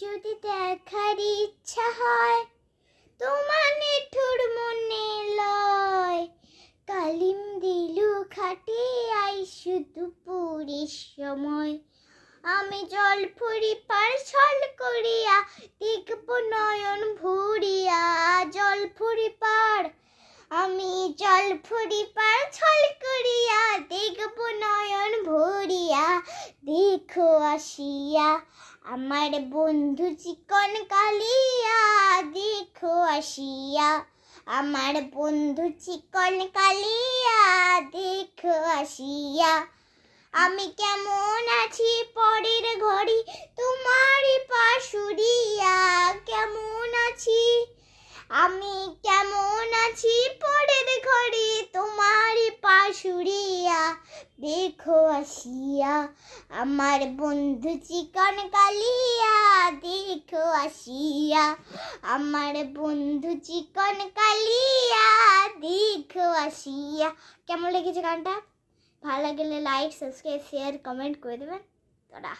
যদি দেখার ইচ্ছা হয় তোমার নিঠুর মনে লয় কালিম দিলু খাটে শুধু পুরীর সময় আমি জল ফুরি পার ছল করিয়া দেখব নয়ন ভুরিয়া জল ফুরি পার আমি জল ফুরি পার ছল করিয়া দেখো আসিয়া আমার বন্ধু চিকন কালিয়া দেখো আসিয়া আমার বন্ধু চিকন কালিয়া দেখো আসিয়া আমি কেমন আছি পরের ঘরে তোমারই পাশুরিয়া কেমন আছি আমি কেমন আছি পরের ঘরে তোমারই পাশুরিয়া দেখো আসিয়া আমার বন্ধু চিকন কালিয়া দেখো আসিয়া আমার বন্ধু চিকন কালিয়া দেখো আসিয়া কেমন লেগেছে গানটা ভালো লাগলে লাইক সাবস্ক্রাইব শেয়ার কমেন্ট করে দেবেন তোরা